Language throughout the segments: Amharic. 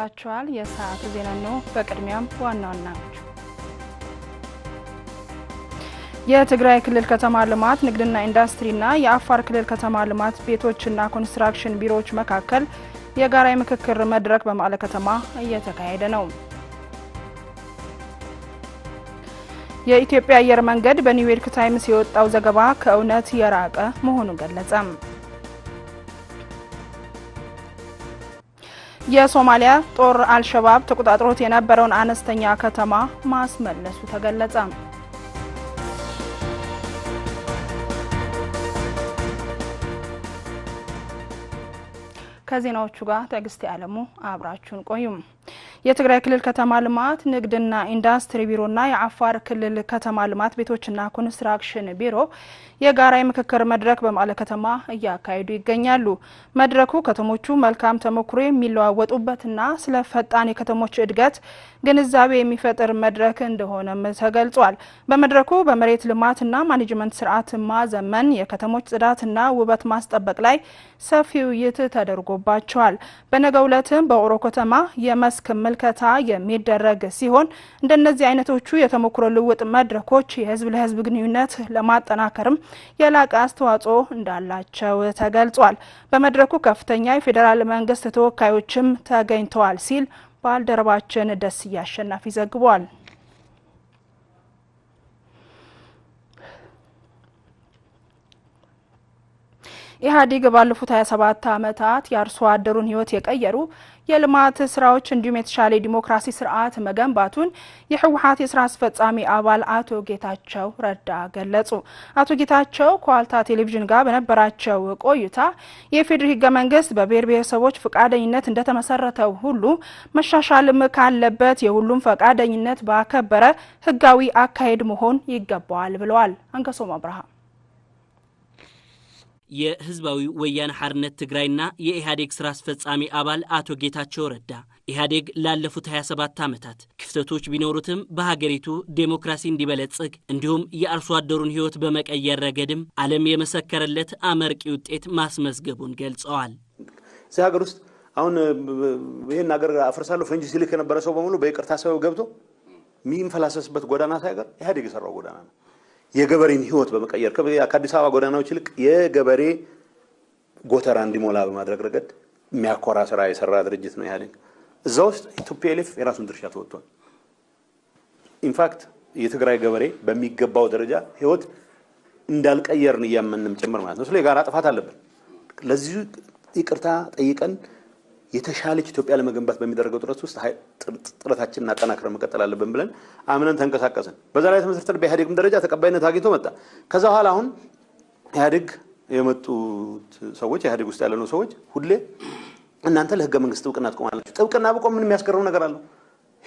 ተከታትላችኋል። የሰዓቱ ዜና ነው። በቅድሚያም ዋና ዋና ናቸው። የትግራይ ክልል ከተማ ልማት ንግድና ኢንዱስትሪና የአፋር ክልል ከተማ ልማት ቤቶችና ኮንስትራክሽን ቢሮዎች መካከል የጋራ የምክክር መድረክ በመቀለ ከተማ እየተካሄደ ነው። የኢትዮጵያ አየር መንገድ በኒውዮርክ ታይምስ የወጣው ዘገባ ከእውነት የራቀ መሆኑን ገለጸ። የሶማሊያ ጦር አልሸባብ ተቆጣጥሮት የነበረውን አነስተኛ ከተማ ማስመለሱ ተገለጸ። ከዜናዎቹ ጋር ትዕግስት አለሙ አብራችሁን ቆዩም። የትግራይ ክልል ከተማ ልማት ንግድና ኢንዱስትሪ ቢሮና የአፋር ክልል ከተማ ልማት ቤቶችና ኮንስትራክሽን ቢሮ የጋራ የምክክር መድረክ በመቀለ ከተማ እያካሄዱ ይገኛሉ። መድረኩ ከተሞቹ መልካም ተሞክሮ የሚለዋወጡበትና ስለ ፈጣን የከተሞች እድገት ግንዛቤ የሚፈጥር መድረክ እንደሆነም ተገልጿል። በመድረኩ በመሬት ልማትና ማኔጅመንት ስርዓት ማዘመን፣ የከተሞች ጽዳትና ውበት ማስጠበቅ ላይ ሰፊ ውይይት ተደርጎባቸዋል። በነገው ዕለትም በኦሮ ከተማ የመስክ መልከታ የሚደረግ ሲሆን እንደነዚህ አይነቶቹ የተሞክሮ ልውውጥ መድረኮች የህዝብ ለህዝብ ግንኙነት ለማጠናከርም የላቀ አስተዋጽኦ እንዳላቸው ተገልጿል። በመድረኩ ከፍተኛ የፌዴራል መንግስት ተወካዮችም ተገኝተዋል ሲል ባልደረባችን ደስዬ አሸናፊ ዘግቧል። ኢህአዴግ ባለፉት 27 ዓመታት የአርሶ አደሩን ህይወት የቀየሩ የልማት ስራዎች እንዲሁም የተሻለ የዲሞክራሲ ስርዓት መገንባቱን የህወሀት የስራ አስፈጻሚ አባል አቶ ጌታቸው ረዳ ገለጹ። አቶ ጌታቸው ከዋልታ ቴሌቪዥን ጋር በነበራቸው ቆይታ የፌዴሪ ህገ መንግስት በብሔር ብሔረሰቦች ፈቃደኝነት እንደተመሰረተው ሁሉ መሻሻልም ካለበት የሁሉም ፈቃደኝነት ባከበረ ህጋዊ አካሄድ መሆን ይገባዋል ብለዋል። አንከሶም አብርሃም የህዝባዊ ወያነ ሐርነት ትግራይና የኢህአዴግ ስራ አስፈጻሚ አባል አቶ ጌታቸው ረዳ ኢህአዴግ ላለፉት 27 ዓመታት ክፍተቶች ቢኖሩትም በሀገሪቱ ዴሞክራሲ እንዲበለጽግ እንዲሁም የአርሶ አደሩን ህይወት በመቀየር ረገድም ዓለም የመሰከረለት አመርቂ ውጤት ማስመዝገቡን ገልጸዋል። እዚህ ሀገር ውስጥ አሁን ይህን ሀገር አፈርሳለሁ ፈንጂ ሲልክ የነበረ ሰው በሙሉ በይቅርታ ሰው ገብቶ የሚንፈላሰስበት ጎዳና ሳይቀር ኢህአዴግ የሰራው ጎዳና ነው። የገበሬን ህይወት በመቀየር ከአዲስ አበባ ጎዳናዎች ይልቅ የገበሬ ጎተራ እንዲሞላ በማድረግ ረገድ የሚያኮራ ስራ የሰራ ድርጅት ነው ኢህአዴግ። እዛ ውስጥ ኢትዮጵያ ቲፒኤልኤፍ የራሱን ድርሻ ተወጥቷል። ኢንፋክት የትግራይ ገበሬ በሚገባው ደረጃ ህይወት እንዳልቀየርን እያመንም ጭምር ማለት ነው። ስለ የጋራ ጥፋት አለብን። ለዚሁ ይቅርታ ጠይቀን የተሻለች ኢትዮጵያ ለመገንባት በሚደረገው ጥረት ውስጥ ጥረታችን እናጠናክረን መቀጠል አለብን ብለን አምነን ተንቀሳቀስን። በዛ ላይ ተመስርተን በኢህአዴግም ደረጃ ተቀባይነት አግኝቶ መጣ። ከዛ በኋላ አሁን ኢህአዴግ የመጡት ሰዎች ኢህአዴግ ውስጥ ያለነው ሰዎች ሁሌ እናንተ ለህገ መንግስት ጥብቅና ትቆማላችሁ። ጥብቅና ብቆም ምን የሚያስገርም ነገር አለው?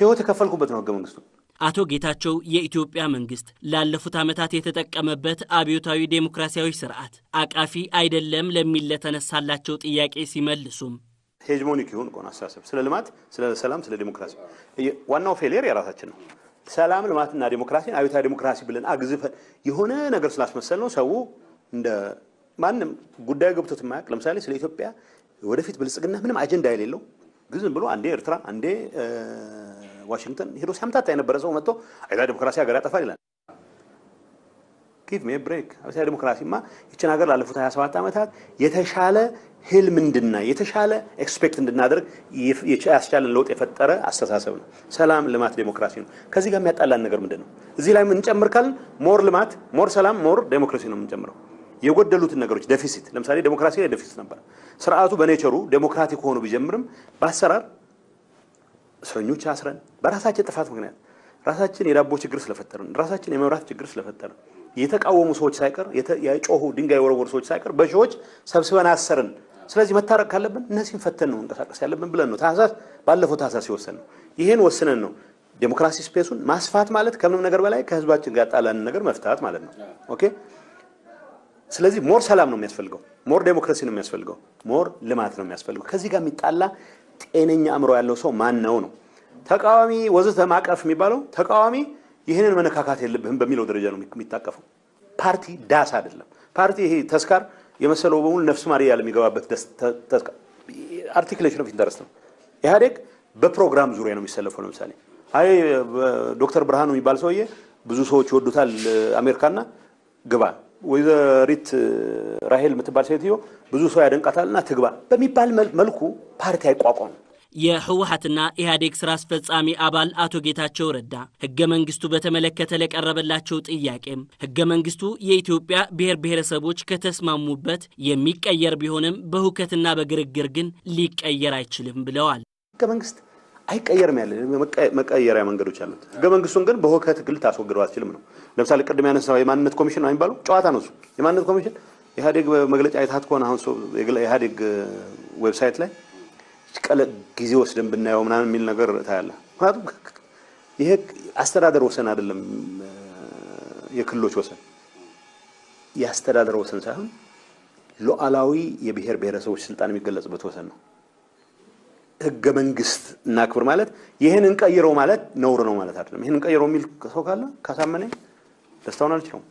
ህይወት የከፈልኩበት ነው ህገ መንግስቱ። አቶ ጌታቸው የኢትዮጵያ መንግስት ላለፉት ዓመታት የተጠቀመበት አብዮታዊ ዴሞክራሲያዊ ስርዓት አቃፊ አይደለም ለሚል ለተነሳላቸው ጥያቄ ሲመልሱም ሄጅሞኒክ ይሁን ቆን አስተሳሰብ ስለ ልማት፣ ስለ ሰላም፣ ስለ ዲሞክራሲ ዋናው ፌሊየር የራሳችን ነው። ሰላም ልማትና ዲሞክራሲን አብዮታዊ ዲሞክራሲ ብለን አግዝፈን የሆነ ነገር ስላስመሰል ነው ሰው እንደ ማንም ጉዳዩ ገብቶት የማያውቅ ለምሳሌ ስለ ኢትዮጵያ ወደፊት ብልጽግና ምንም አጀንዳ የሌለው ግዝም ብሎ አንዴ ኤርትራ አንዴ ዋሽንግተን ሄዶ ሲያምታታ የነበረ ሰው መጥቶ አብዮታዊ ዲሞክራሲ ሀገር ያጠፋል ይላል። ጊቭ ሜ ብሬክ። አብዮታዊ ዲሞክራሲማ ይችን ሀገር ላለፉት 27 ዓመታት የተሻለ ህልም እንድናይ የተሻለ ኤክስፔክት እንድናደርግ ያስቻለን ለውጥ የፈጠረ አስተሳሰብ ነው። ሰላም፣ ልማት፣ ዴሞክራሲ ነው። ከዚህ ጋር የሚያጣላን ነገር ምንድን ነው? እዚህ ላይ እንጨምር ካልን ሞር ልማት፣ ሞር ሰላም፣ ሞር ዴሞክራሲ ነው የምንጨምረው። የጎደሉትን ነገሮች ደፊሲት፣ ለምሳሌ ዴሞክራሲ ላይ ደፊሲት ነበር። ስርዓቱ በኔቸሩ ዴሞክራቲክ ሆኖ ቢጀምርም በአሰራር እስረኞች አስረን በራሳችን ጥፋት ምክንያት ራሳችን የዳቦ ችግር ስለፈጠርን ራሳችን የመብራት ችግር ስለፈጠርን የተቃወሙ ሰዎች ሳይቀር የጮሁ ድንጋይ ወረወሩ ሰዎች ሳይቀር በሺዎች ሰብስበን አሰርን። ስለዚህ መታረቅ ካለብን እነዚህን ፈተን ነው መንቀሳቀስ ያለብን ብለን ነው ታህሳስ ባለፈው ታህሳስ ሲወሰን ነው ይህን ወስነን ነው ዴሞክራሲ ስፔሱን ማስፋት ማለት ከምንም ነገር በላይ ከህዝባችን ጋር ጣላን ነገር መፍታት ማለት ነው። ኦኬ። ስለዚህ ሞር ሰላም ነው የሚያስፈልገው፣ ሞር ዴሞክራሲ ነው የሚያስፈልገው፣ ሞር ልማት ነው የሚያስፈልገው። ከዚህ ጋር የሚጣላ ጤነኛ አእምሮ ያለው ሰው ማን ነው ነው ተቃዋሚ ወዘተ ማቀፍ የሚባለው ተቃዋሚ ይህንን መነካካት የለብህም በሚለው ደረጃ ነው የሚታቀፈው። ፓርቲ ዳስ አይደለም። ፓርቲ ይሄ ተስካር የመሰለው በሙሉ ነፍስ ማር ያለ የሚገባበት አርቲክሌሽን ኦፍ ኢንተረስት ነው። ኢህአዴግ በፕሮግራም ዙሪያ ነው የሚሰለፈው። ለምሳሌ አይ ዶክተር ብርሃኑ የሚባል ሰውዬ ብዙ ሰዎች ይወዱታል አሜሪካና ግባ፣ ወይዘሪት ራሄል የምትባል ሴትዮ ብዙ ሰው ያደንቃታልና ትግባ በሚባል መልኩ ፓርቲ አይቋቋም። የህወሀትና ኢህአዴግ ስራ አስፈጻሚ አባል አቶ ጌታቸው ረዳ ህገ መንግስቱ በተመለከተ ለቀረበላቸው ጥያቄም ህገ መንግስቱ የኢትዮጵያ ብሔር ብሔረሰቦች ከተስማሙበት የሚቀየር ቢሆንም በሁከትና በግርግር ግን ሊቀየር አይችልም ብለዋል። ህገ መንግስት አይቀየርም ያለ መቀየሪያ መንገዶች አሉት። ህገ መንግስቱን ግን በሁከት ግል ታስወግደው አትችልም ነው። ለምሳሌ ቅድም ያነሳው የማንነት ኮሚሽን ነው የሚባለው ጨዋታ ነው የማንነት ኮሚሽን ኢህአዴግ መግለጫ የታት ከሆነ አሁን ኢህአዴግ ዌብሳይት ላይ ጊዜ ወስደን ብናየው ምናምን የሚል ነገር ታያለ። ምክንያቱም ይሄ አስተዳደር ወሰን አይደለም፣ የክልሎች ወሰን የአስተዳደር ወሰን ሳይሆን ሉዓላዊ የብሔር ብሔረሰቦች ስልጣን የሚገለጽበት ወሰን ነው። ህገ መንግስት እናክብር ማለት ይህን እንቀይረው ማለት ነውር ነው ማለት አይደለም። ይህን እንቀይረው የሚል ሰው ካለ ካሳመነ ደስታውን አልችለውም።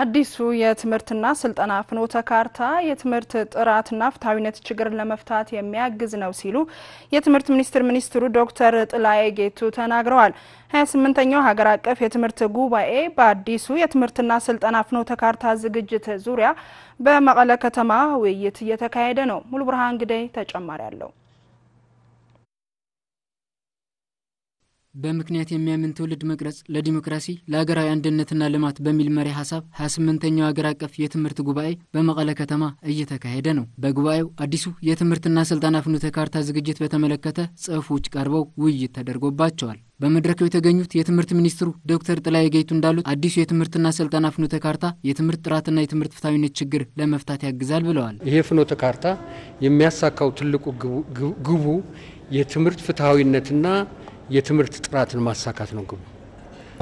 አዲሱ የትምህርትና ስልጠና ፍኖተ ካርታ የትምህርት ጥራትና ፍትሐዊነት ችግርን ለመፍታት የሚያግዝ ነው ሲሉ የትምህርት ሚኒስትር ሚኒስትሩ ዶክተር ጥላዬ ጌቱ ተናግረዋል ሀያ ስምንተኛው ሀገር አቀፍ የትምህርት ጉባኤ በአዲሱ የትምህርትና ስልጠና ፍኖተ ካርታ ዝግጅት ዙሪያ በመቀለ ከተማ ውይይት እየተካሄደ ነው። ሙሉ ብርሃን ግደይ ተጨማሪ አለው። በምክንያት የሚያምን ትውልድ መቅረጽ ለዲሞክራሲ ለሀገራዊ አንድነትና ልማት በሚል መሪ ሀሳብ 28ኛው ሀገር አቀፍ የትምህርት ጉባኤ በመቀለ ከተማ እየተካሄደ ነው። በጉባኤው አዲሱ የትምህርትና ስልጠና ፍኖተ ካርታ ዝግጅት በተመለከተ ጽሑፎች ቀርበው ውይይት ተደርጎባቸዋል። በመድረኩ የተገኙት የትምህርት ሚኒስትሩ ዶክተር ጥላዬ ገይቱ እንዳሉት አዲሱ የትምህርትና ስልጠና ፍኖተ ካርታ የትምህርት ጥራትና የትምህርት ፍታዊነት ችግር ለመፍታት ያግዛል ብለዋል። ይሄ ፍኖተ ካርታ የሚያሳካው ትልቁ ግቡ የትምህርት ፍትሐዊነትና የትምህርት ጥራትን ማሳካት ነው ግቡ።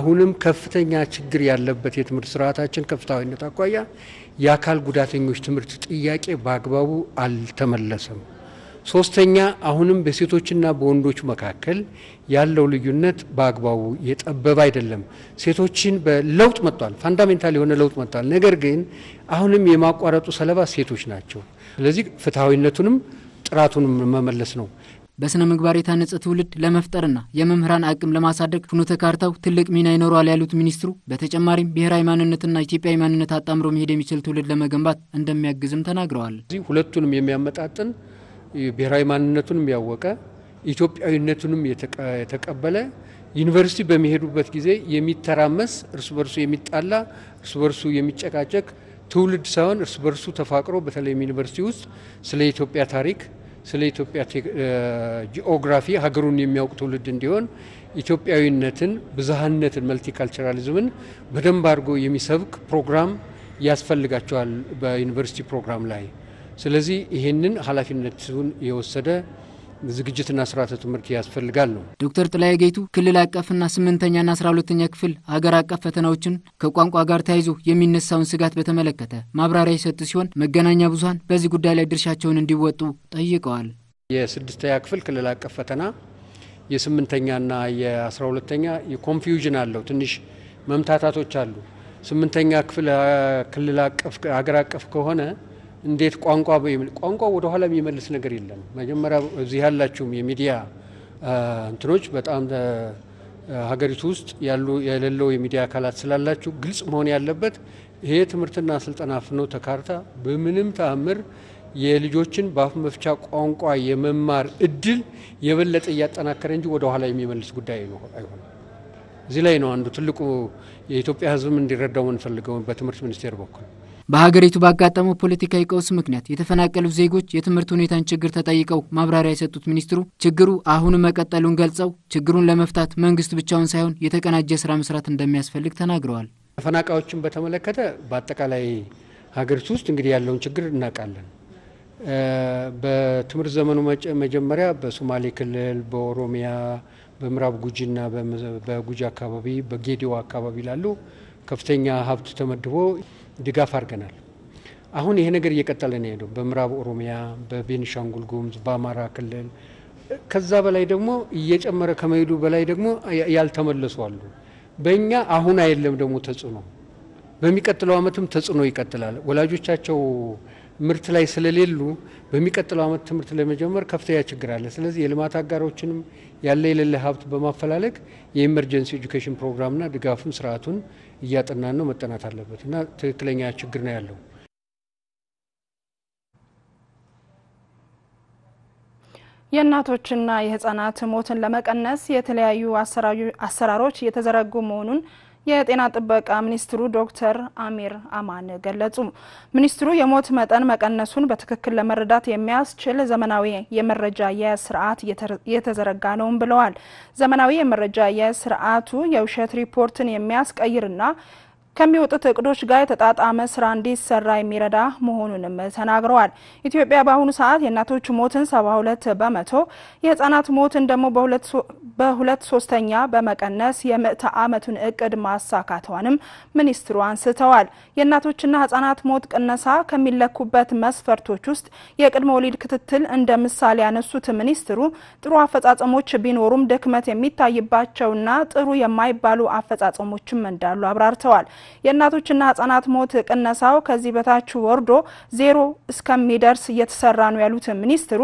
አሁንም ከፍተኛ ችግር ያለበት የትምህርት ስርዓታችን ከፍትሐዊነት አኳያ የአካል ጉዳተኞች ትምህርት ጥያቄ በአግባቡ አልተመለሰም። ሶስተኛ አሁንም በሴቶችና በወንዶች መካከል ያለው ልዩነት በአግባቡ የጠበበ አይደለም። ሴቶችን በለውጥ መጥቷል፣ ፋንዳሜንታል የሆነ ለውጥ መጥቷል። ነገር ግን አሁንም የማቋረጡ ሰለባ ሴቶች ናቸው። ስለዚህ ፍትሐዊነቱንም ጥራቱንም መመለስ ነው። በሥነ ምግባር የታነጸ ትውልድ ለመፍጠርና የመምህራን አቅም ለማሳደግ ፍኖተ ካርታው ትልቅ ሚና ይኖረዋል ያሉት ሚኒስትሩ በተጨማሪም ብሔራዊ ማንነትና ኢትዮጵያዊ ማንነት አጣምሮ መሄድ የሚችል ትውልድ ለመገንባት እንደሚያግዝም ተናግረዋል። እዚህ ሁለቱንም የሚያመጣጥን ብሔራዊ ማንነቱንም ያወቀ ኢትዮጵያዊነቱንም የተቀበለ ዩኒቨርሲቲ በሚሄዱበት ጊዜ የሚተራመስ እርስ በርሱ የሚጣላ እርስ በርሱ የሚጨቃጨቅ ትውልድ ሳይሆን እርስ በርሱ ተፋቅሮ በተለይም ዩኒቨርሲቲ ውስጥ ስለ ኢትዮጵያ ታሪክ ስለ ኢትዮጵያ ጂኦግራፊ ሀገሩን የሚያውቅ ትውልድ እንዲሆን ኢትዮጵያዊነትን፣ ብዝሃነትን፣ መልቲካልቸራሊዝምን በደንብ አድርጎ የሚሰብክ ፕሮግራም ያስፈልጋቸዋል በዩኒቨርሲቲ ፕሮግራም ላይ። ስለዚህ ይህንን ኃላፊነቱን የወሰደ ዝግጅትና ስርዓተ ትምህርት ያስፈልጋል ነው። ዶክተር ጥላይ ጌቱ ክልል አቀፍና ስምንተኛና አስራ ሁለተኛ ክፍል አገር አቀፍ ፈተናዎችን ከቋንቋ ጋር ተያይዞ የሚነሳውን ስጋት በተመለከተ ማብራሪያ የሰጡ ሲሆን መገናኛ ብዙሀን በዚህ ጉዳይ ላይ ድርሻቸውን እንዲወጡ ጠይቀዋል። የስድስተኛ ክፍል ክልል አቀፍ ፈተና የስምንተኛና የአስራ ሁለተኛ የኮንፊውዥን አለው ትንሽ መምታታቶች አሉ። ስምንተኛ ክፍል ክልል አቀፍ አገር አቀፍ ከሆነ እንዴት ቋንቋ ቋንቋ ወደኋላ የሚመልስ ነገር የለም። መጀመሪያ እዚህ ያላችሁም የሚዲያ እንትኖች በጣም ሀገሪቱ ውስጥ ያሉ የሌለው የሚዲያ አካላት ስላላችሁ ግልጽ መሆን ያለበት ይሄ ትምህርትና ስልጠና ፍኖ ተካርታ በምንም ተአምር የልጆችን በአፍ መፍቻ ቋንቋ የመማር እድል የበለጠ እያጠናከረ እንጂ ወደኋላ የሚመልስ ጉዳይ ነው አይሆንም። እዚህ ላይ ነው አንዱ ትልቁ የኢትዮጵያ ሕዝብም እንዲረዳው ምንፈልገው በትምህርት ሚኒስቴር በኩል በሀገሪቱ ባጋጠመው ፖለቲካዊ ቀውስ ምክንያት የተፈናቀሉ ዜጎች የትምህርት ሁኔታን ችግር ተጠይቀው ማብራሪያ የሰጡት ሚኒስትሩ ችግሩ አሁንም መቀጠሉን ገልጸው ችግሩን ለመፍታት መንግስት ብቻውን ሳይሆን የተቀናጀ ስራ መስራት እንደሚያስፈልግ ተናግረዋል። ተፈናቃዮችን በተመለከተ በአጠቃላይ ሀገሪቱ ውስጥ እንግዲህ ያለውን ችግር እናውቃለን። በትምህርት ዘመኑ መጀመሪያ በሶማሌ ክልል፣ በኦሮሚያ፣ በምዕራብ ጉጂና በጉጂ አካባቢ፣ በጌዲዋ አካባቢ ላሉ ከፍተኛ ሀብት ተመድቦ ድጋፍ አድርገናል። አሁን ይሄ ነገር እየቀጠለ ነው ሄደው በምዕራብ ኦሮሚያ፣ በቤንሻንጉል ጉሙዝ፣ በአማራ ክልል ከዛ በላይ ደግሞ እየጨመረ ከመሄዱ በላይ ደግሞ ያልተመለሱ አሉ። በእኛ አሁን አየለም ደግሞ ተጽዕኖ በሚቀጥለው ዓመትም ተጽዕኖ ይቀጥላል። ወላጆቻቸው ምርት ላይ ስለሌሉ በሚቀጥለው ዓመት ትምህርት ለመጀመር ከፍተኛ ችግር አለ። ስለዚህ የልማት አጋሮችንም ያለ የሌለ ሀብት በማፈላለግ የኢመርጀንሲ ኤጁኬሽን ፕሮግራምና ድጋፍም ስርዓቱን እያጠናን ነው፣ መጠናት አለበት እና ትክክለኛ ችግር ነው ያለው። የእናቶችና የህጻናት ሞትን ለመቀነስ የተለያዩ አሰራሮች እየተዘረጉ መሆኑን የጤና ጥበቃ ሚኒስትሩ ዶክተር አሚር አማን ገለጹ። ሚኒስትሩ የሞት መጠን መቀነሱን በትክክል ለመረዳት የሚያስችል ዘመናዊ የመረጃ አያያዝ ስርዓት እየተዘረጋ ነውም ብለዋል። ዘመናዊ የመረጃ አያያዝ ስርዓቱ የውሸት ሪፖርትን የሚያስቀይርና ከሚወጡት እቅዶች ጋር የተጣጣመ ስራ እንዲሰራ የሚረዳ መሆኑንም ተናግረዋል። ኢትዮጵያ በአሁኑ ሰዓት የእናቶች ሞትን 72 በመቶ የህጻናት ሞትን ደግሞ በሁለት ሶስተኛ በመቀነስ የምዕተ ዓመቱን እቅድ ማሳካቷንም ሚኒስትሩ አንስተዋል። የእናቶችና ህጻናት ሞት ቅነሳ ከሚለኩበት መስፈርቶች ውስጥ የቅድመ ወሊድ ክትትል እንደ ምሳሌ ያነሱት ሚኒስትሩ ጥሩ አፈጻጸሞች ቢኖሩም ድክመት የሚታይባቸውና ጥሩ የማይባሉ አፈጻጸሞችም እንዳሉ አብራርተዋል። የእናቶችና ህጻናት ሞት ቅነሳው ከዚህ በታች ወርዶ ዜሮ እስከሚደርስ እየተሰራ ነው ያሉት ሚኒስትሩ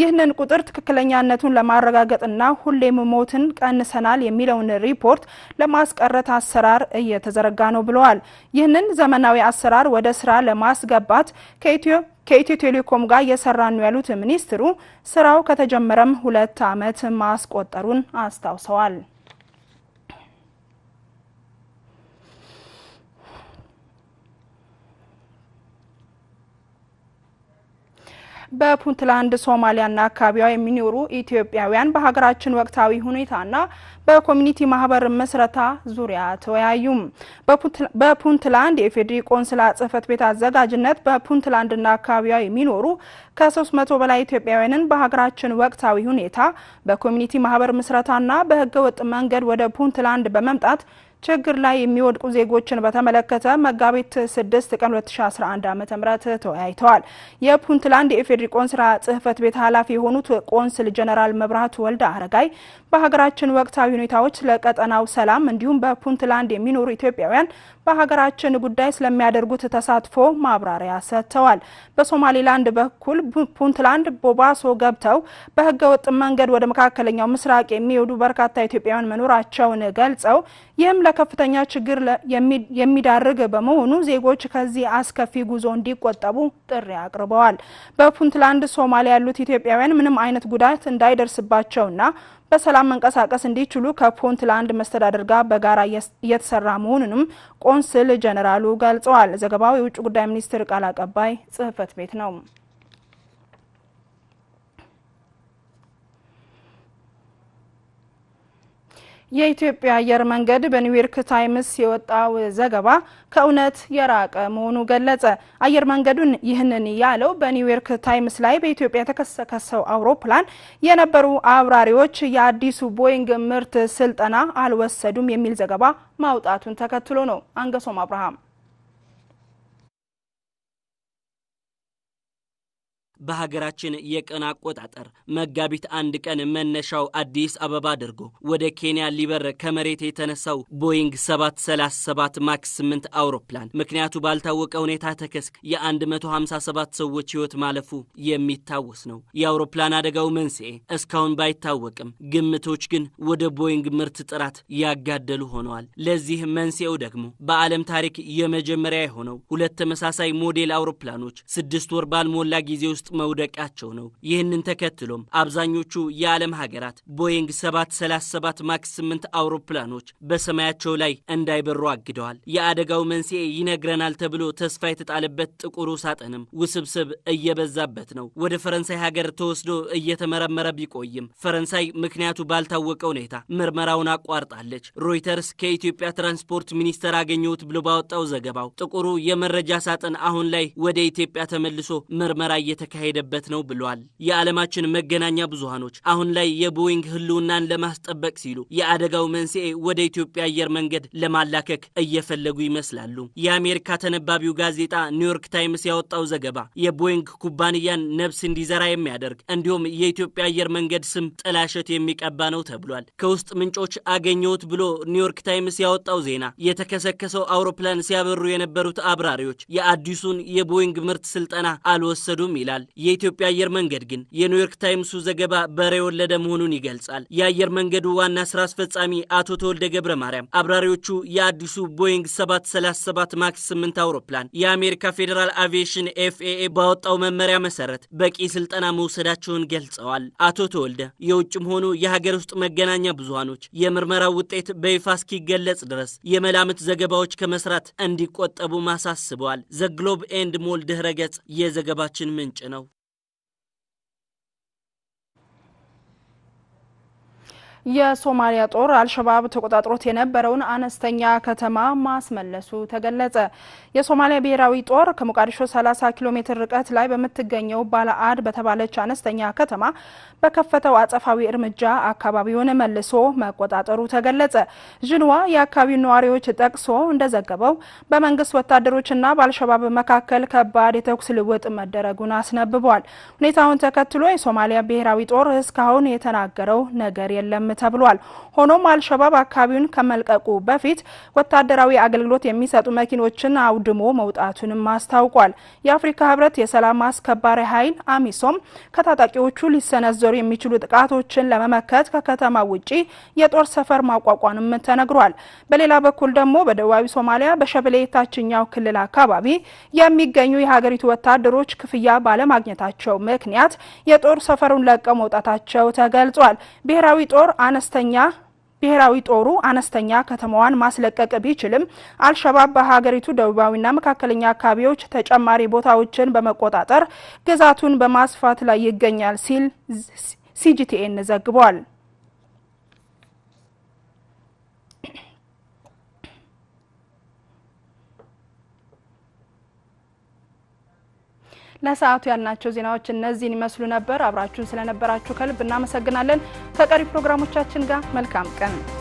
ይህንን ቁጥር ትክክለኛነቱን ለማረጋገጥና ሁሌም ሞትን ቀንሰናል የሚለውን ሪፖርት ለማስቀረት አሰራር እየተዘረጋ ነው ብለዋል። ይህንን ዘመናዊ አሰራር ወደ ስራ ለማስገባት ከኢትዮ ከኢትዮ ቴሌኮም ጋር እየሰራ ነው ያሉት ሚኒስትሩ ስራው ከተጀመረም ሁለት ዓመት ማስቆጠሩን አስታውሰዋል። በፑንትላንድ ሶማሊያና አካባቢዋ የሚኖሩ ኢትዮጵያውያን በሀገራችን ወቅታዊ ሁኔታና በኮሚኒቲ ማህበር መስረታ ዙሪያ ተወያዩም። በፑንትላንድ የኢፌዴሪ ቆንስላ ጽህፈት ቤት አዘጋጅነት በፑንትላንድና አካባቢዋ የሚኖሩ ከ300 በላይ ኢትዮጵያውያንን በሀገራችን ወቅታዊ ሁኔታ በኮሚኒቲ ማህበር ምስረታና በህገወጥ መንገድ ወደ ፑንትላንድ በመምጣት ችግር ላይ የሚወድቁ ዜጎችን በተመለከተ መጋቢት 6 ቀን 2011 ዓ ም ተወያይተዋል። የፑንትላንድ የኢፌዴሪ ቆንስላ ጽሕፈት ቤት ኃላፊ የሆኑት ቆንስል ጀነራል መብራቱ ወልደ አረጋይ በሀገራችን ወቅታዊ ሁኔታዎች፣ ለቀጠናው ሰላም እንዲሁም በፑንትላንድ የሚኖሩ ኢትዮጵያውያን በሀገራችን ጉዳይ ስለሚያደርጉት ተሳትፎ ማብራሪያ ሰጥተዋል። በሶማሌላንድ በኩል ፑንትላንድ ቦባሶ ገብተው በህገወጥ መንገድ ወደ መካከለኛው ምስራቅ የሚሄዱ በርካታ ኢትዮጵያውያን መኖራቸውን ገልጸው ይህም ለከፍተኛ ችግር የሚዳርግ በመሆኑ ዜጎች ከዚህ አስከፊ ጉዞ እንዲቆጠቡ ጥሪ አቅርበዋል። በፑንትላንድ ሶማሊያ ያሉት ኢትዮጵያውያን ምንም አይነት ጉዳት እንዳይደርስባቸውና በሰላም መንቀሳቀስ እንዲችሉ ከፑንትላንድ መስተዳደር ጋር በጋራ እየተሰራ መሆኑንም ቆንስል ጀኔራሉ ገልጸዋል። ዘገባው የውጭ ጉዳይ ሚኒስትር ቃል አቀባይ ጽህፈት ቤት ነው። የኢትዮጵያ አየር መንገድ በኒውዮርክ ታይምስ የወጣው ዘገባ ከእውነት የራቀ መሆኑ ገለጸ። አየር መንገዱን ይህንን ያለው በኒውዮርክ ታይምስ ላይ በኢትዮጵያ የተከሰከሰው አውሮፕላን የነበሩ አብራሪዎች የአዲሱ ቦይንግ ምርት ስልጠና አልወሰዱም የሚል ዘገባ ማውጣቱን ተከትሎ ነው። አንገሶም አብርሃም በሀገራችን የቀን አቆጣጠር መጋቢት አንድ ቀን መነሻው አዲስ አበባ አድርጎ ወደ ኬንያ ሊበር ከመሬት የተነሳው ቦይንግ 737 ማክስ 8 አውሮፕላን ምክንያቱ ባልታወቀ ሁኔታ ተከስክ የ157 ሰዎች ሕይወት ማለፉ የሚታወስ ነው። የአውሮፕላን አደጋው መንስኤ እስካሁን ባይታወቅም፣ ግምቶች ግን ወደ ቦይንግ ምርት ጥራት ያጋደሉ ሆነዋል። ለዚህ መንስኤው ደግሞ በዓለም ታሪክ የመጀመሪያ የሆነው ሁለት ተመሳሳይ ሞዴል አውሮፕላኖች ስድስት ወር ባልሞላ ጊዜ ውስጥ መውደቂያቸው ነው። ይህንን ተከትሎም አብዛኞቹ የዓለም ሀገራት ቦይንግ 737 ማክስ 8 አውሮፕላኖች በሰማያቸው ላይ እንዳይበሩ አግደዋል። የአደጋው መንስኤ ይነግረናል ተብሎ ተስፋ የተጣለበት ጥቁሩ ሳጥንም ውስብስብ እየበዛበት ነው። ወደ ፈረንሳይ ሀገር ተወስዶ እየተመረመረ ቢቆይም ፈረንሳይ ምክንያቱ ባልታወቀ ሁኔታ ምርመራውን አቋርጣለች። ሮይተርስ ከኢትዮጵያ ትራንስፖርት ሚኒስቴር አገኘሁት ብሎ ባወጣው ዘገባው ጥቁሩ የመረጃ ሳጥን አሁን ላይ ወደ ኢትዮጵያ ተመልሶ ምርመራ እየተካሄደ እየተካሄደበት ነው ብሏል። የዓለማችን መገናኛ ብዙሃኖች አሁን ላይ የቦይንግ ህልውናን ለማስጠበቅ ሲሉ የአደጋው መንስኤ ወደ ኢትዮጵያ አየር መንገድ ለማላከክ እየፈለጉ ይመስላሉ። የአሜሪካ ተነባቢው ጋዜጣ ኒውዮርክ ታይምስ ያወጣው ዘገባ የቦይንግ ኩባንያን ነብስ እንዲዘራ የሚያደርግ እንዲሁም የኢትዮጵያ አየር መንገድ ስም ጥላሸት የሚቀባ ነው ተብሏል። ከውስጥ ምንጮች አገኘሁት ብሎ ኒውዮርክ ታይምስ ያወጣው ዜና የተከሰከሰው አውሮፕላን ሲያበሩ የነበሩት አብራሪዎች የአዲሱን የቦይንግ ምርት ስልጠና አልወሰዱም ይላል። የኢትዮጵያ አየር መንገድ ግን የኒውዮርክ ታይምሱ ዘገባ በሬ የወለደ መሆኑን ይገልጻል። የአየር መንገዱ ዋና ስራ አስፈጻሚ አቶ ተወልደ ገብረ ማርያም አብራሪዎቹ የአዲሱ ቦይንግ 737 ማክስ 8 አውሮፕላን የአሜሪካ ፌዴራል አቪዬሽን ኤፍኤኤ ባወጣው መመሪያ መሰረት በቂ ስልጠና መውሰዳቸውን ገልጸዋል። አቶ ተወልደ የውጭም ሆኑ የሀገር ውስጥ መገናኛ ብዙሃኖች የምርመራው ውጤት በይፋ እስኪገለጽ ድረስ የመላምት ዘገባዎች ከመስራት እንዲቆጠቡ ማሳስበዋል። ዘግሎብ ኤንድ ሞል ድህረ ገጽ የዘገባችን ምንጭ ነው። የሶማሊያ ጦር አልሸባብ ተቆጣጥሮት የነበረውን አነስተኛ ከተማ ማስመለሱ ተገለጸ። የሶማሊያ ብሔራዊ ጦር ከሞቃዲሾ 30 ኪሎ ሜትር ርቀት ላይ በምትገኘው ባለአድ በተባለች አነስተኛ ከተማ በከፈተው አጸፋዊ እርምጃ አካባቢውን መልሶ መቆጣጠሩ ተገለጸ። ዥንዋ የአካባቢው ነዋሪዎች ጠቅሶ እንደዘገበው በመንግስት ወታደሮችና በአልሸባብ መካከል ከባድ የተኩስ ልውጥ መደረጉን አስነብቧል። ሁኔታውን ተከትሎ የሶማሊያ ብሔራዊ ጦር እስካሁን የተናገረው ነገር የለም ተብሏል። ሆኖም አልሸባብ አካባቢውን ከመልቀቁ በፊት ወታደራዊ አገልግሎት የሚሰጡ መኪኖችን አውድሞ መውጣቱንም አስታውቋል። የአፍሪካ ህብረት የሰላም አስከባሪ ኃይል አሚሶም ከታጣቂዎቹ ሊሰነዘሩ የሚችሉ ጥቃቶችን ለመመከት ከከተማ ውጪ የጦር ሰፈር ማቋቋንም ተነግሯል። በሌላ በኩል ደግሞ በደቡባዊ ሶማሊያ በሸበሌ የታችኛው ክልል አካባቢ የሚገኙ የሀገሪቱ ወታደሮች ክፍያ ባለማግኘታቸው ምክንያት የጦር ሰፈሩን ለቀው መውጣታቸው ተገልጿል። ብሔራዊ ጦር አነስተኛ ብሔራዊ ጦሩ አነስተኛ ከተማዋን ማስለቀቅ ቢችልም አልሸባብ በሀገሪቱ ደቡባዊና መካከለኛ አካባቢዎች ተጨማሪ ቦታዎችን በመቆጣጠር ግዛቱን በማስፋት ላይ ይገኛል ሲል ሲጂቲኤን ዘግቧል። ለሰዓቱ ያልናቸው ዜናዎች እነዚህን ይመስሉ ነበር። አብራችሁን ስለነበራችሁ ከልብ እናመሰግናለን። ከቀሪ ፕሮግራሞቻችን ጋር መልካም ቀን